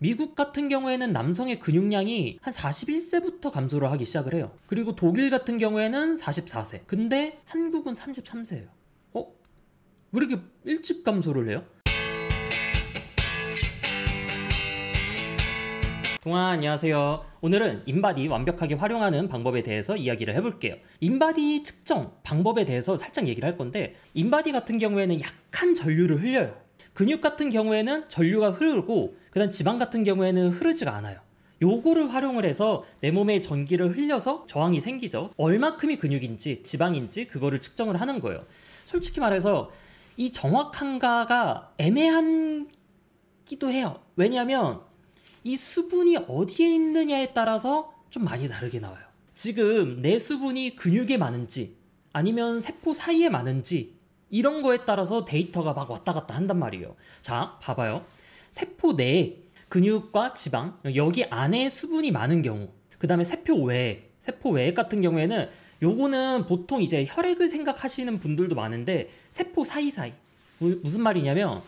미국 같은 경우에는 남성의 근육량이 한 41세부터 감소를 하기 시작을 해요. 그리고 독일 같은 경우에는 44세. 근데 한국은 33세예요. 어? 왜 이렇게 일찍 감소를 해요? 동아 안녕하세요. 오늘은 인바디 완벽하게 활용하는 방법에 대해서 이야기를 해볼게요. 인바디 측정 방법에 대해서 살짝 얘기를 할 건데 인바디 같은 경우에는 약한 전류를 흘려요. 근육 같은 경우에는 전류가 흐르고 그다음 지방 같은 경우에는 흐르지가 않아요. 요거를 활용을 해서 내 몸에 전기를 흘려서 저항이 생기죠. 얼마큼이 근육인지 지방인지 그거를 측정을 하는 거예요. 솔직히 말해서 이 정확한가가 애매한기도 해요. 왜냐하면 이 수분이 어디에 있느냐에 따라서 좀 많이 다르게 나와요. 지금 내 수분이 근육에 많은지 아니면 세포 사이에 많은지 이런 거에 따라서 데이터가 막 왔다 갔다 한단 말이에요. 자, 봐봐요. 세포 내 근육과 지방, 여기 안에 수분이 많은 경우, 그 다음에 세포 외에, 세포 외액 같은 경우에는 요거는 보통 이제 혈액을 생각하시는 분들도 많은데 세포 사이사이. 무슨 말이냐면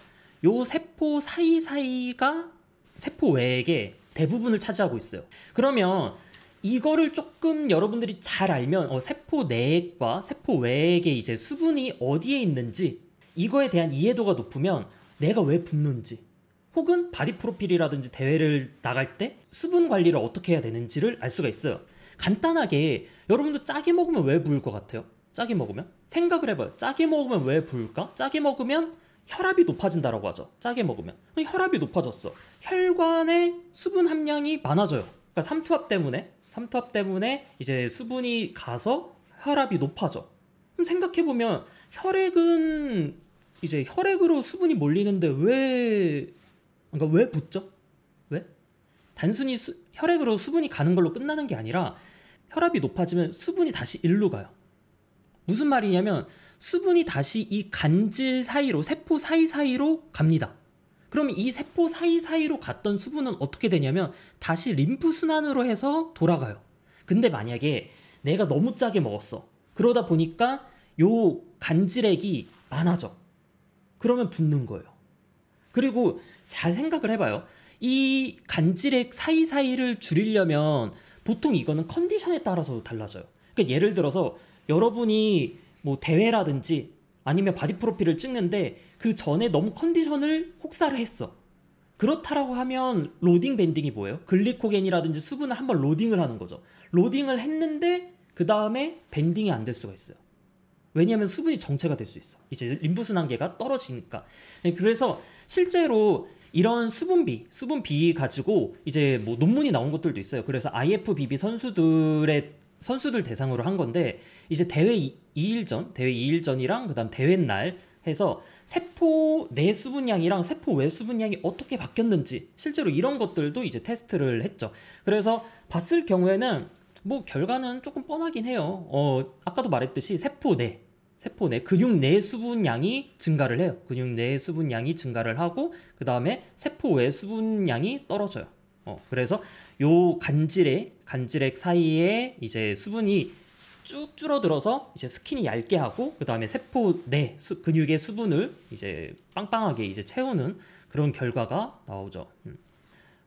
요 세포 사이사이가 세포 외액의 대부분을 차지하고 있어요. 그러면 이거를 조금 여러분들이 잘 알면 어, 세포 내과 세포 외에의 이제 수분이 어디에 있는지 이거에 대한 이해도가 높으면 내가 왜 붓는지 혹은 바디 프로필이라든지 대회를 나갈 때 수분 관리를 어떻게 해야 되는지를 알 수가 있어요. 간단하게 여러분도 짜게 먹으면 왜 부을 것 같아요? 짜게 먹으면 생각을 해봐요. 짜게 먹으면 왜 부을까? 짜게 먹으면 혈압이 높아진다라고 하죠. 짜게 먹으면 혈압이 높아졌어. 혈관의 수분 함량이 많아져요. 그러니까 삼투압 때문에 삼탑 때문에 이제 수분이 가서 혈압이 높아져. 그럼 생각해 보면 혈액은 이제 혈액으로 수분이 몰리는데 왜 그러니까 왜 붙죠? 왜? 단순히 수, 혈액으로 수분이 가는 걸로 끝나는 게 아니라 혈압이 높아지면 수분이 다시 일로 가요. 무슨 말이냐면 수분이 다시 이 간질 사이로 세포 사이사이로 갑니다. 그러면이 세포 사이사이로 갔던 수분은 어떻게 되냐면 다시 림프 순환으로 해서 돌아가요. 근데 만약에 내가 너무 짜게 먹었어. 그러다 보니까 요 간지렉이 많아져. 그러면 붓는 거예요. 그리고 잘 생각을 해봐요. 이 간지렉 사이사이를 줄이려면 보통 이거는 컨디션에 따라서 달라져요. 그러니까 예를 들어서 여러분이 뭐 대회라든지 아니면 바디 프로필을 찍는데 그 전에 너무 컨디션을 혹사를 했어. 그렇다라고 하면 로딩 밴딩이 뭐예요? 글리코겐이라든지 수분을 한번 로딩을 하는 거죠. 로딩을 했는데 그 다음에 밴딩이 안 될 수가 있어요. 왜냐하면 수분이 정체가 될 수 있어. 이제 림프순환계가 떨어지니까. 네, 그래서 실제로 이런 수분비, 수분비 가지고 이제 뭐 논문이 나온 것들도 있어요. 그래서 IFBB 선수들의 선수들 대상으로 한 건데 이제 대회 2, 일 전, 대회 2일 전이랑 그다음 대회 날 해서 세포 내 수분량이랑 세포 외 수분량이 어떻게 바뀌었는지 실제로 이런 것들도 이제 테스트를 했죠. 그래서 봤을 경우에는 뭐 결과는 조금 뻔하긴 해요. 어, 아까도 말했듯이 세포 내 세포 내 근육 내 수분량이 증가를 해요. 근육 내 수분량이 증가를 하고 그 다음에 세포 외 수분량이 떨어져요. 어, 그래서 요 간질의 간질액 사이에 이제 수분이 쭉 줄어들어서 이제 스킨이 얇게 하고 그 다음에 세포 내 수, 근육의 수분을 이제 빵빵하게 이제 채우는 그런 결과가 나오죠. 음.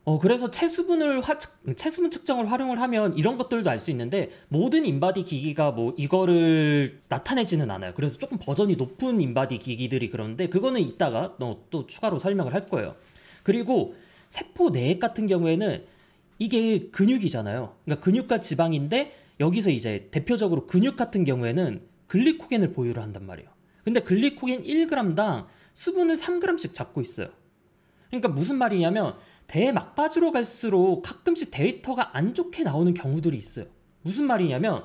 어 그래서 체수분을 화, 체수분 음, 측정을 활용을 하면 이런 것들도 알 수 있는데 모든 인바디 기기가 뭐 이거를 나타내지는 않아요. 그래서 조금 버전이 높은 인바디 기기들이 그런데 그거는 이따가 또, 또 추가로 설명을 할 거예요. 그리고 세포 내액 같은 경우에는 이게 근육이잖아요. 그러니까 근육과 지방인데 여기서 이제 대표적으로 근육 같은 경우에는 글리코겐을 보유를 한단 말이에요. 근데 글리코겐 1g당 수분을 3g씩 잡고 있어요. 그러니까 무슨 말이냐면 대회 막바지로 갈수록 가끔씩 데이터가 안 좋게 나오는 경우들이 있어요. 무슨 말이냐면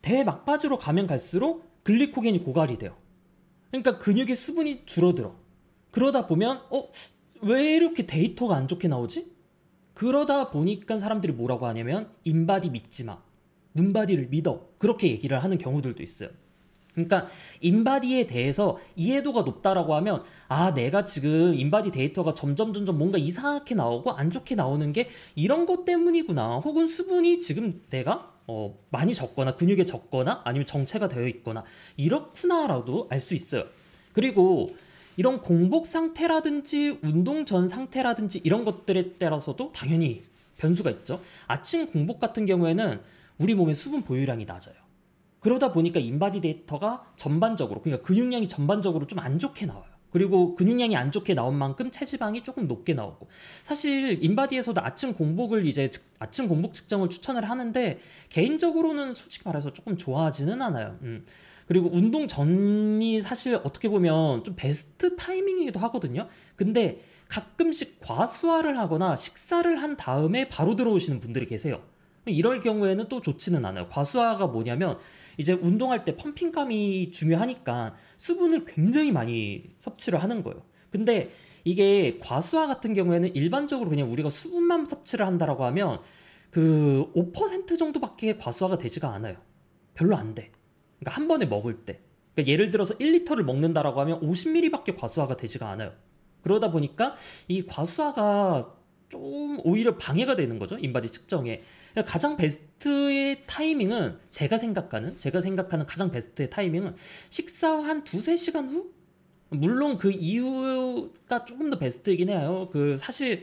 대회 막바지로 가면 갈수록 글리코겐이 고갈이 돼요. 그러니까 근육의 수분이 줄어들어. 그러다 보면 어? 왜 이렇게 데이터가 안 좋게 나오지? 그러다 보니까 사람들이 뭐라고 하냐면 인바디 믿지 마. 눈바디를 믿어. 그렇게 얘기를 하는 경우들도 있어요. 그러니까 인바디에 대해서 이해도가 높다라고 하면 아 내가 지금 인바디 데이터가 점점 점점 뭔가 이상하게 나오고 안 좋게 나오는 게 이런 것 때문이구나 혹은 수분이 지금 내가 어, 많이 적거나 근육에 적거나 아니면 정체가 되어 있거나 이렇구나라도 알 수 있어요 그리고 이런 공복 상태라든지 운동 전 상태라든지 이런 것들에 따라서도 당연히 변수가 있죠. 아침 공복 같은 경우에는 우리 몸의 수분 보유량이 낮아요. 그러다 보니까 인바디 데이터가 전반적으로 그러니까 근육량이 전반적으로 좀 안 좋게 나와요. 그리고 근육량이 안 좋게 나온 만큼 체지방이 조금 높게 나오고 사실 인바디에서도 아침 공복을 이제 아침 공복 측정을 추천을 하는데 개인적으로는 솔직히 말해서 조금 좋아하지는 않아요. 음. 그리고 운동 전이 사실 어떻게 보면 좀 베스트 타이밍이기도 하거든요. 근데 가끔씩 과수화를 하거나 식사를 한 다음에 바로 들어오시는 분들이 계세요. 이럴 경우에는 또 좋지는 않아요. 과수화가 뭐냐면 이제 운동할 때 펌핑감이 중요하니까 수분을 굉장히 많이 섭취를 하는 거예요. 근데 이게 과수화 같은 경우에는 일반적으로 그냥 우리가 수분만 섭취를 한다라고 하면 그 5% 정도밖에 과수화가 되지가 않아요. 별로 안 돼. 그러니까 한 번에 먹을 때. 그러니까 예를 들어서 1리터를 먹는다라고 하면 50ml밖에 과수화가 되지가 않아요. 그러다 보니까 이 과수화가 좀 오히려 방해가 되는 거죠 인바디 측정에 그러니까 가장 베스트의 타이밍은 제가 생각하는 제가 생각하는 가장 베스트의 타이밍은 식사 후한 두세 시간 후 물론 그 이유가 조금 더 베스트이긴 해요 그 사실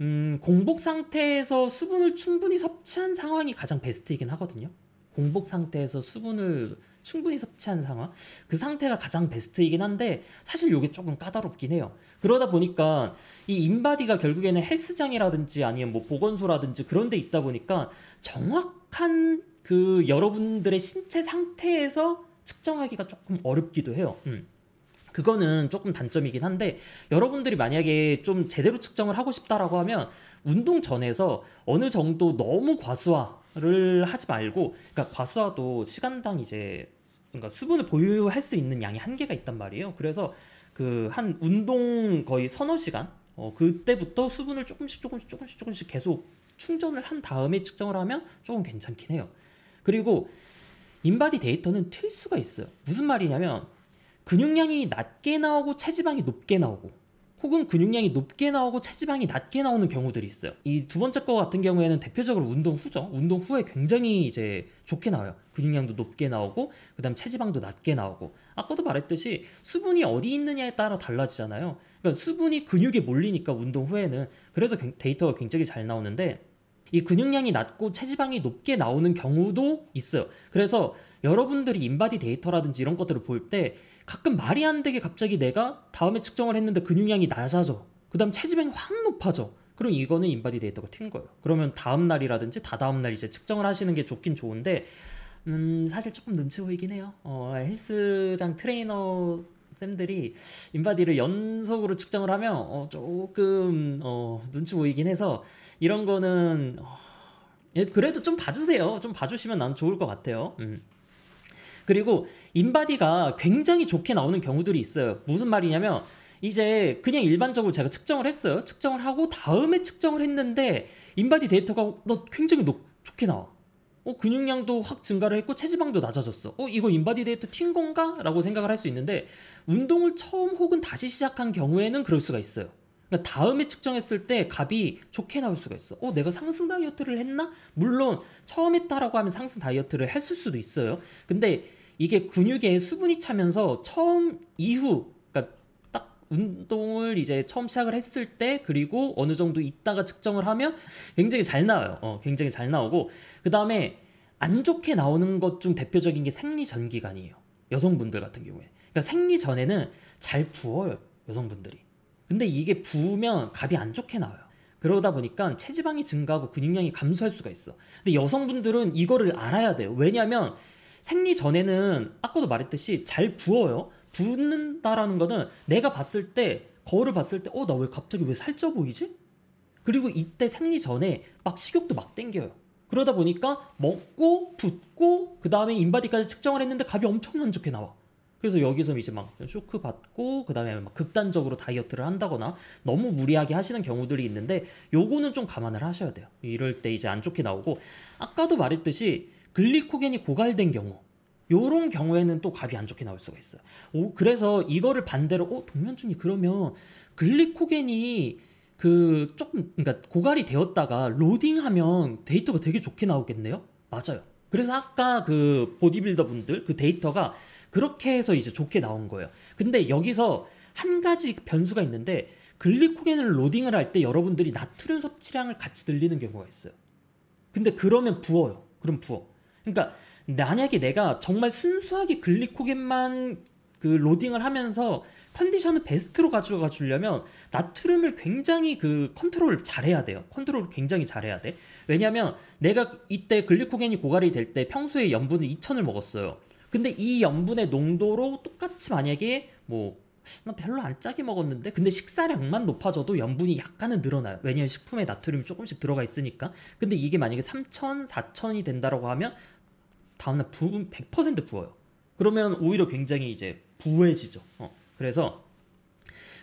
음, 공복 상태에서 수분을 충분히 섭취한 상황이 가장 베스트이긴 하거든요 공복 상태에서 수분을 충분히 섭취한 상황 그 상태가 가장 베스트이긴 한데 사실 이게 조금 까다롭긴 해요 그러다 보니까 이 인바디가 결국에는 헬스장이라든지 아니면 뭐 보건소라든지 그런 데 있다 보니까 정확한 그 여러분들의 신체 상태에서 측정하기가 조금 어렵기도 해요 음. 그거는 조금 단점이긴 한데 여러분들이 만약에 좀 제대로 측정을 하고 싶다라고 하면 운동 전에서 어느 정도 너무 과수화 를 하지 말고 그러니까 과수화도 시간당 이제 그러니까 수분을 보유할 수 있는 양이 한계가 있단 말이에요. 그래서 그 한 운동 거의 서너 시간 어 그때부터 수분을 조금씩 조금씩 조금씩 조금씩 계속 충전을 한 다음에 측정을 하면 조금 괜찮긴 해요. 그리고 인바디 데이터는 틀 수가 있어요. 무슨 말이냐면 근육량이 낮게 나오고 체지방이 높게 나오고 혹은 근육량이 높게 나오고 체지방이 낮게 나오는 경우들이 있어요. 이 두 번째 거 같은 경우에는 대표적으로 운동 후죠. 운동 후에 굉장히 이제 좋게 나와요. 근육량도 높게 나오고 그다음 체지방도 낮게 나오고 아까도 말했듯이 수분이 어디 있느냐에 따라 달라지잖아요. 그러니까 수분이 근육에 몰리니까 운동 후에는 그래서 데이터가 굉장히 잘 나오는데 이 근육량이 낮고 체지방이 높게 나오는 경우도 있어요. 그래서 여러분들이 인바디 데이터라든지 이런 것들을 볼때 가끔 말이 안 되게 갑자기 내가 다음에 측정을 했는데 근육량이 낮아져. 그 다음 체지방이 확 높아져. 그럼 이거는 인바디 데이터가 튄 거예요. 그러면 다음 날이라든지 다다음 날 이제 측정을 하시는 게 좋긴 좋은데 음, 사실 조금 눈치 보이긴 해요. 어, 헬스장 트레이너 쌤들이 인바디를 연속으로 측정을 하면 어, 조금 어, 눈치 보이긴 해서 이런 거는 어, 예, 그래도 좀 봐주세요. 좀 봐주시면 난 좋을 것 같아요. 음. 그리고 인바디가 굉장히 좋게 나오는 경우들이 있어요. 무슨 말이냐면 이제 그냥 일반적으로 제가 측정을 했어요. 측정을 하고 다음에 측정을 했는데 인바디 데이터가 너 굉장히 높, 좋게 나와. 어, 근육량도 확 증가를 했고 체지방도 낮아졌어. 어, 이거 인바디 데이터 튄 건가? 라고 생각을 할 수 있는데 운동을 처음 혹은 다시 시작한 경우에는 그럴 수가 있어요. 그러니까 다음에 측정했을 때 값이 좋게 나올 수가 있어. 어, 내가 상승 다이어트를 했나? 물론 처음 했다라고 하면 상승 다이어트를 했을 수도 있어요. 근데 이게 근육에 수분이 차면서 처음 이후 그러니까 딱 운동을 이제 처음 시작을 했을 때 그리고 어느 정도 있다가 측정을 하면 굉장히 잘 나와요. 어, 굉장히 잘 나오고 그 다음에 안 좋게 나오는 것 중 대표적인 게 생리 전기간이에요. 여성분들 같은 경우에. 그러니까 생리 전에는 잘 부어요. 여성분들이. 근데 이게 부으면 갑이 안 좋게 나와요. 그러다 보니까 체지방이 증가하고 근육량이 감소할 수가 있어. 근데 여성분들은 이거를 알아야 돼요. 왜냐하면 생리 전에는 아까도 말했듯이 잘 부어요. 붓는다라는 거는 내가 봤을 때 거울을 봤을 때 어 나 왜 갑자기 왜 살쪄 보이지? 그리고 이때 생리 전에 막 식욕도 막 땡겨요. 그러다 보니까 먹고 붓고 그 다음에 인바디까지 측정을 했는데 갑이 엄청난 좋게 나와. 그래서 여기서 이제 막 쇼크 받고 그다음에 막 극단적으로 다이어트를 한다거나 너무 무리하게 하시는 경우들이 있는데 요거는 좀 감안을 하셔야 돼요. 이럴 때 이제 안 좋게 나오고 아까도 말했듯이 글리코겐이 고갈된 경우 요런 경우에는 또갑이안 좋게 나올 수가 있어요. 오, 그래서 이거를 반대로 어 동면준이 그러면 글리코겐이 그 조금 그러니까 고갈이 되었다가 로딩하면 데이터가 되게 좋게 나오겠네요. 맞아요. 그래서 아까 그 보디빌더 분들 그 데이터가 그렇게 해서 이제 좋게 나온 거예요. 근데 여기서 한 가지 변수가 있는데 글리코겐을 로딩을 할 때 여러분들이 나트륨 섭취량을 같이 늘리는 경우가 있어요. 근데 그러면 부어요. 그럼 부어. 그러니까 만약에 내가 정말 순수하게 글리코겐만 그 로딩을 하면서 컨디션을 베스트로 가져가 주려면 나트륨을 굉장히 그 컨트롤 을 잘해야 돼요. 컨트롤 을 굉장히 잘해야 돼. 왜냐하면 내가 이때 글리코겐이 고갈이 될 때 평소에 염분을 2천을 먹었어요. 근데 이 염분의 농도로 똑같이 만약에 뭐 나 별로 안 짜게 먹었는데 근데 식사량만 높아져도 염분이 약간은 늘어나요 왜냐하면 식품에 나트륨이 조금씩 들어가 있으니까 근데 이게 만약에 3천 4천이 된다라고 하면 다음날 부분 100% 부어요 그러면 오히려 굉장히 이제 부해지죠 어. 그래서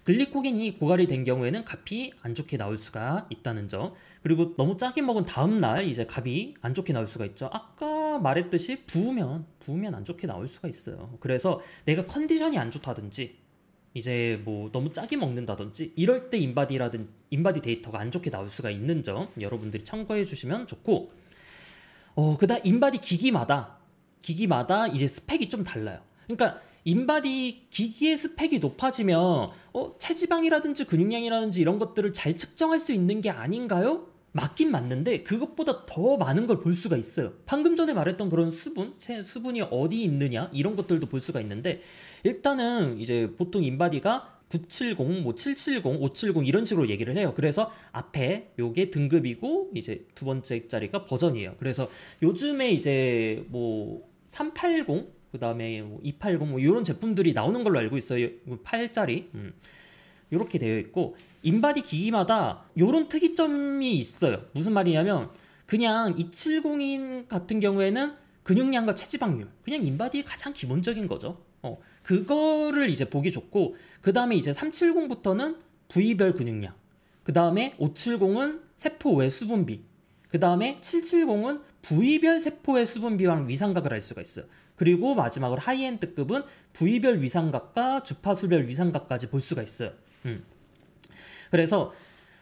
글리코겐이 고갈이 된 경우에는 값이 안 좋게 나올 수가 있다는 점 그리고 너무 짜게 먹은 다음날 이제 값이 안 좋게 나올 수가 있죠 아까 말했듯이 부으면 부으면 안 좋게 나올 수가 있어요 그래서 내가 컨디션이 안 좋다든지 이제 뭐 너무 짜게 먹는다든지 이럴 때 인바디라든 인바디 데이터가 안 좋게 나올 수가 있는 점 여러분들이 참고해 주시면 좋고 어 그다음 인바디 기기마다 기기마다 이제 스펙이 좀 달라요 그러니까 인바디 기기의 스펙이 높아지면 어, 체지방이라든지 근육량이라든지 이런 것들을 잘 측정할 수 있는 게 아닌가요? 맞긴 맞는데 그것보다 더 많은 걸 볼 수가 있어요. 방금 전에 말했던 그런 수분, 체, 수분이 어디 있느냐 이런 것들도 볼 수가 있는데 일단은 이제 보통 인바디가 970, 뭐 770, 570 이런 식으로 얘기를 해요. 그래서 앞에 요게 등급이고 이제 두 번째 자리가 버전이에요. 그래서 요즘에 이제 뭐380 그 다음에 뭐 280, 뭐 이런 제품들이 나오는 걸로 알고 있어요. 8짜리. 음. 이렇게 되어 있고, 인바디 기기마다 이런 특이점이 있어요. 무슨 말이냐면, 그냥 2 7 0인 같은 경우에는 근육량과 체지방률. 그냥 인바디의 가장 기본적인 거죠. 어, 그거를 이제 보기 좋고, 그 다음에 이제 370부터는 부위별 근육량. 그 다음에 570은 세포 외 수분비. 그 다음에 770은 부위별 세포의 수분비랑 위상각을 할 수가 있어요. 그리고 마지막으로 하이엔드급은 부위별 위상각과 주파수별 위상각까지 볼 수가 있어요. 음. 그래서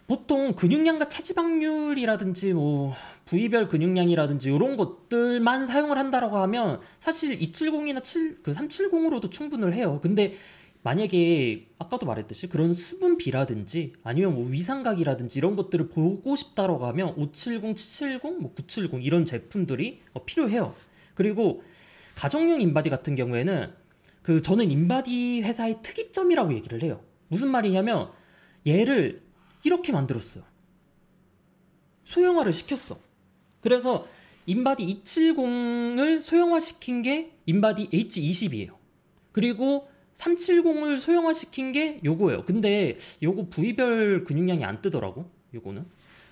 보통 근육량과 체지방률이라든지 뭐 부위별 근육량이라든지 이런 것들만 사용을 한다라고 하면 사실 270이나 7, 그 370으로도 충분을 해요. 근데 만약에 아까도 말했듯이 그런 수분비라든지 아니면 뭐 위상각이라든지 이런 것들을 보고 싶다라고 하면 570, 770, 뭐970 이런 제품들이 어, 필요해요. 그리고 가정용 인바디 같은 경우에는 그 저는 인바디 회사의 특이점이라고 얘기를 해요. 무슨 말이냐면 얘를 이렇게 만들었어요. 소형화를 시켰어. 그래서 인바디 270을 소형화시킨 게 인바디 H20이에요. 그리고 370을 소형화시킨 게 요거예요. 근데 요거 부위별 근육량이 안 뜨더라고. 요거는.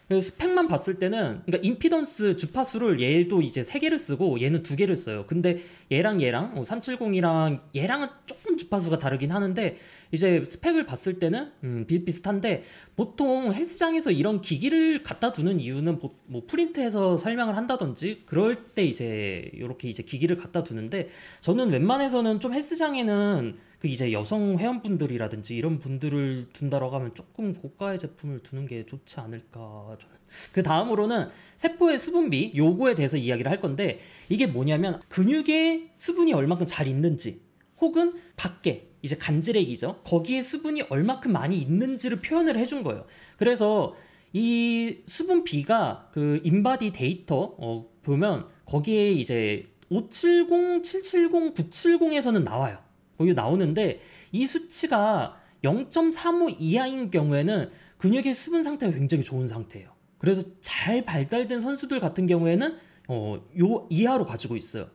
스펙만 봤을 때는 그러니까 임피던스 주파수를 얘도 이제 세 개를 쓰고 얘는 두 개를 써요. 근데 얘랑 얘랑 370이랑 뭐 얘랑은 조금 주파수가 다르긴 하는데 이제 스펙을 봤을 때는 음, 비슷비슷한데 보통 헬스장에서 이런 기기를 갖다 두는 이유는 뭐 프린트해서 설명을 한다든지 그럴 때 이제 이렇게 이제 기기를 갖다 두는데 저는 웬만해서는 좀 헬스장에는 그 이제 여성 회원분들이라든지 이런 분들을 둔다라고 하면 조금 고가의 제품을 두는 게 좋지 않을까 저는. 그 다음으로는 세포의 수분비 요거에 대해서 이야기를 할 건데 이게 뭐냐면 근육에 수분이 얼만큼 잘 있는지 혹은 밖에 이제 간질액이죠 거기에 수분이 얼만큼 많이 있는지를 표현을 해준 거예요 그래서 이 수분비가 그 인바디 데이터 어 보면 거기에 이제 570, 770, 970에서는 나와요 여기 뭐 나오는데 이 수치가 0.35 이하인 경우에는 근육의 수분 상태가 굉장히 좋은 상태예요. 그래서 잘 발달된 선수들 같은 경우에는 어, 요 이하로 가지고 있어요.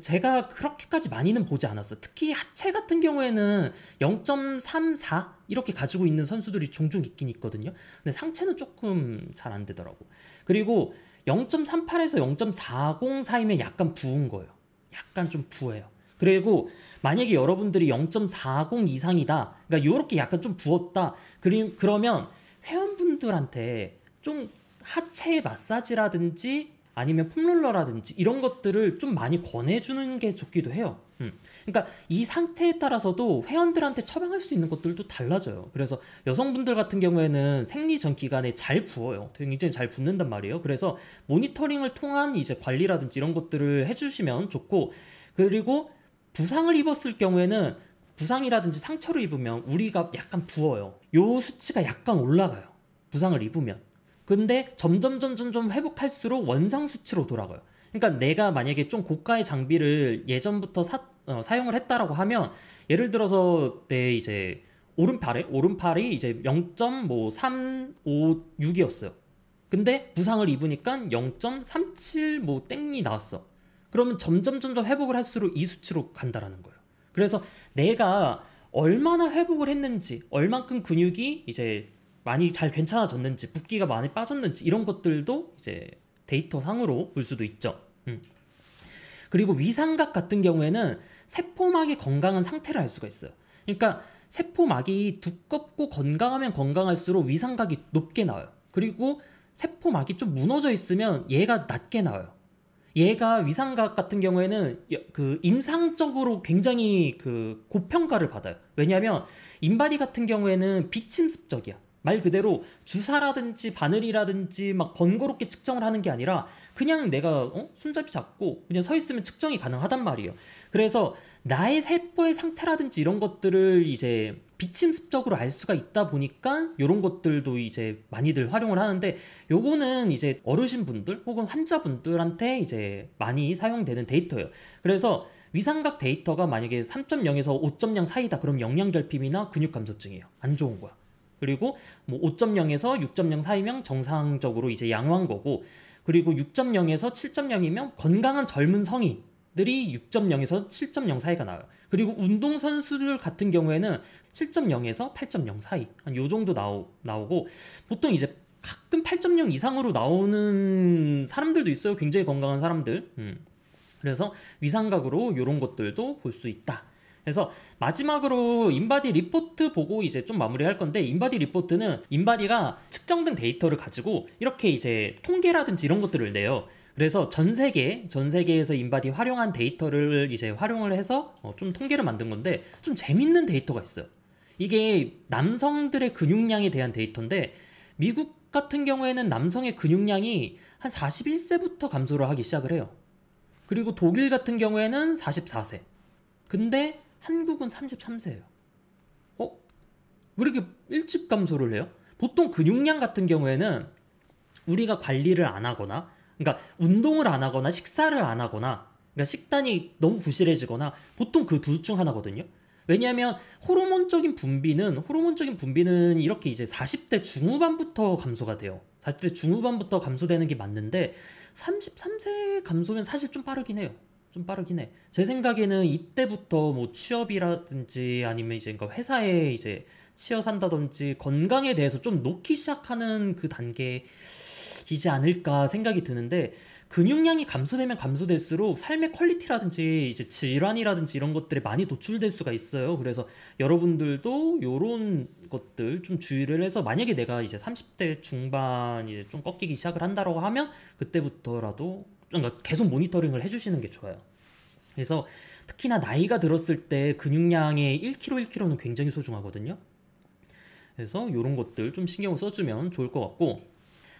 제가 그렇게까지 많이는 보지 않았어요. 특히 하체 같은 경우에는 0.34 이렇게 가지고 있는 선수들이 종종 있긴 있거든요. 근데 상체는 조금 잘 안 되더라고. 그리고 0.38에서 0.40 사이면 약간 부은 거예요. 약간 좀 부해요. 그리고 만약에 여러분들이 0.40 이상이다. 그러니까 요렇게 약간 좀 부었다. 그리, 그러면 회원분들한테 좀 하체 마사지라든지 아니면 폼롤러라든지 이런 것들을 좀 많이 권해주는 게 좋기도 해요. 음. 그러니까 이 상태에 따라서도 회원들한테 처방할 수 있는 것들도 달라져요. 그래서 여성분들 같은 경우에는 생리 전 기간에 잘 부어요. 굉장히 잘 붓는단 말이에요. 그래서 모니터링을 통한 이제 관리라든지 이런 것들을 해주시면 좋고 그리고 부상을 입었을 경우에는 부상이라든지 상처를 입으면 우리가 약간 부어요. 요 수치가 약간 올라가요. 부상을 입으면. 근데 점점 점점 점 회복할수록 원상 수치로 돌아가요. 그러니까 내가 만약에 좀 고가의 장비를 예전부터 사, 어, 사용을 했다라고 하면 예를 들어서 내 이제 오른팔에 오른팔이 이제 0.356이었어요. 뭐 근데 부상을 입으니까 0.37 뭐 땡이 나왔어. 그러면 점점 점점 회복을 할수록 이 수치로 간다라는 거예요. 그래서 내가 얼마나 회복을 했는지, 얼만큼 근육이 이제 많이 잘 괜찮아졌는지, 붓기가 많이 빠졌는지 이런 것들도 이제 데이터 상으로 볼 수도 있죠. 음. 그리고 위상각 같은 경우에는 세포막이 건강한 상태를 알 수가 있어요. 그러니까 세포막이 두껍고 건강하면 건강할수록 위상각이 높게 나와요. 그리고 세포막이 좀 무너져 있으면 얘가 낮게 나와요. 얘가 위상각 같은 경우에는 그 임상적으로 굉장히 그 고평가를 받아요. 왜냐하면 인바디 같은 경우에는 비침습적이야. 말 그대로 주사라든지 바늘이라든지 막 번거롭게 측정을 하는 게 아니라 그냥 내가 어? 손잡이 잡고 그냥 서 있으면 측정이 가능하단 말이에요. 그래서 나의 세포의 상태라든지 이런 것들을 이제 비침습적으로 알 수가 있다 보니까 이런 것들도 이제 많이들 활용을 하는데 요거는 이제 어르신분들 혹은 환자분들한테 이제 많이 사용되는 데이터예요. 그래서 위상각 데이터가 만약에 3.0에서 5.0 사이다 그럼 영양 결핍이나 근육 감소증이에요. 안 좋은 거야. 그리고 뭐 5.0에서 6.0 사이면 정상적으로 이제 양호한 거고 그리고 6.0에서 7.0이면 건강한 젊은 성인 들이 6.0에서 7.0 사이가 나와요. 그리고 운동선수들 같은 경우에는 7.0에서 8.0 사이 한 요 정도 나오, 나오고 보통 이제 가끔 8.0 이상으로 나오는 사람들도 있어요. 굉장히 건강한 사람들. 음. 그래서 위상각으로 이런 것들도 볼 수 있다. 그래서 마지막으로 인바디 리포트 보고 이제 좀 마무리할 건데 인바디 리포트는 인바디가 측정된 데이터를 가지고 이렇게 이제 통계라든지 이런 것들을 내요. 그래서 전 세계 전 세계에서 인바디 활용한 데이터를 이제 활용을 해서 어, 좀 통계를 만든 건데 좀 재밌는 데이터가 있어요. 이게 남성들의 근육량에 대한 데이터인데 미국 같은 경우에는 남성의 근육량이 한 41세부터 감소를 하기 시작을 해요. 그리고 독일 같은 경우에는 44세. 근데 한국은 33세예요. 어? 왜 이렇게 일찍 감소를 해요? 보통 근육량 같은 경우에는 우리가 관리를 안 하거나 그러니까 운동을 안 하거나 식사를 안 하거나 그러니까 식단이 너무 부실해지거나 보통 그 둘 중 하나거든요. 왜냐하면 호르몬적인 분비는 호르몬적인 분비는 이렇게 이제 40대 중후반부터 감소가 돼요. 40대 중후반부터 감소되는 게 맞는데 33세 감소면 사실 좀 빠르긴 해요. 좀 빠르긴 해. 제 생각에는 이때부터 뭐 취업이라든지 아니면 이제 그니까 회사에 이제 치여 산다든지 건강에 대해서 좀 놓기 시작하는 그 단계 바뀌지 않을까 생각이 드는데 근육량이 감소되면 감소될수록 삶의 퀄리티라든지 이제 질환이라든지 이런 것들이 많이 노출될 수가 있어요. 그래서 여러분들도 요런 것들 좀 주의를 해서 만약에 내가 이제 30대 중반 이제 좀 꺾이기 시작을 한다라고 하면 그때부터라도 그러니까 계속 모니터링을 해주시는 게 좋아요. 그래서 특히나 나이가 들었을 때 근육량의 1kg, 1kg는 굉장히 소중하거든요. 그래서 이런 것들 좀 신경을 써주면 좋을 것 같고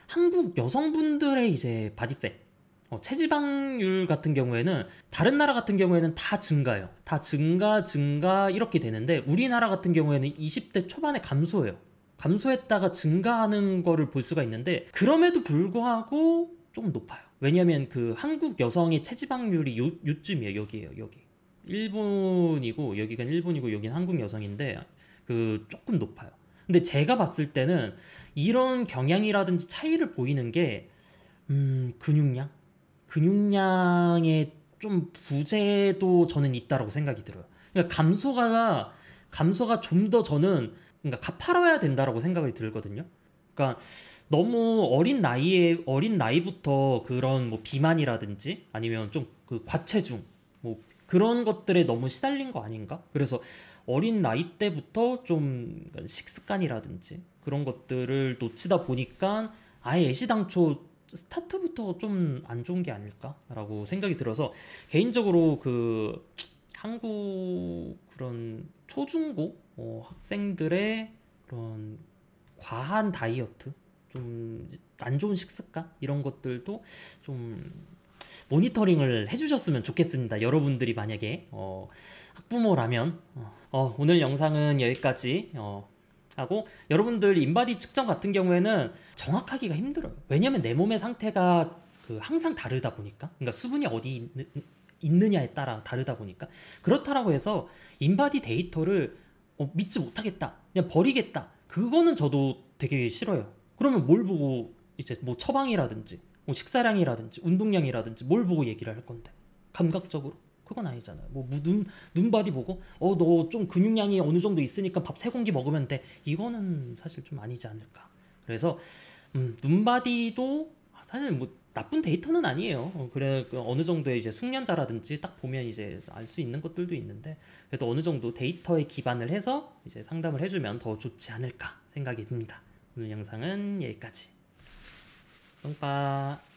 한국 여성분들의 이제 바디팩 어, 체지방률 같은 경우에는 다른 나라 같은 경우에는 다 증가요. 해다 증가 증가 이렇게 되는데 우리나라 같은 경우에는 20대 초반에 감소해요. 감소했다가 증가하는 거를 볼 수가 있는데 그럼에도 불구하고 좀 높아요. 왜냐하면 그 한국 여성의 체지방률이 요, 요쯤이에요. 여기에요. 여기. 일본이고 여기가 일본이고 여긴 한국 여성인데 그 조금 높아요. 근데 제가 봤을 때는 이런 경향이라든지 차이를 보이는 게 음, 근육량, 근육량의 좀 부재도 저는 있다라고 생각이 들어요. 그러니까 감소가 감소가 좀 더 저는 그러니까 가파로야 된다라고 생각이 들거든요. 그러니까 너무 어린 나이에 어린 나이부터 그런 뭐 비만이라든지 아니면 좀 그 과체중 뭐 그런 것들에 너무 시달린 거 아닌가? 그래서 어린 나이 때부터 좀 그러니까 식습관이라든지 그런 것들을 놓치다 보니까 아예 애시당초 스타트부터 좀 안 좋은 게 아닐까라고 생각이 들어서 개인적으로 그 한국 그런 초중고 어, 학생들의 그런 과한 다이어트 좀 안 좋은 식습관 이런 것들도 좀 모니터링을 해주셨으면 좋겠습니다. 여러분들이 만약에 어, 학부모라면 어, 어, 오늘 영상은 여기까지 어, 하고 여러분들 인바디 측정 같은 경우에는 정확하기가 힘들어요. 왜냐면 하내 몸의 상태가 그 항상 다르다 보니까 그러니까 수분이 어디 있느, 냐에 따라 다르다 보니까 그렇다라고 해서 인바디 데이터를 어, 믿지 못하겠다 그냥 버리겠다 그거는 저도 되게 싫어요. 그러면 뭘 보고 이제 뭐 처방이라든지 뭐 식사량이라든지 운동량이라든지 뭘 보고 얘기를 할 건데 감각적으로 그건 아니잖아요. 뭐눈 눈바디 보고 어 너 좀 근육량이 어느 정도 있으니까 밥 세 공기 먹으면 돼 이거는 사실 좀 아니지 않을까. 그래서 음, 눈바디도 사실 뭐 나쁜 데이터는 아니에요. 어, 그래 그 어느 정도의 이제 숙련자라든지 딱 보면 이제 알 수 있는 것들도 있는데 그래도 어느 정도 데이터에 기반을 해서 이제 상담을 해주면 더 좋지 않을까 생각이 듭니다. 오늘 영상은 여기까지. Assalamualaikum Pak.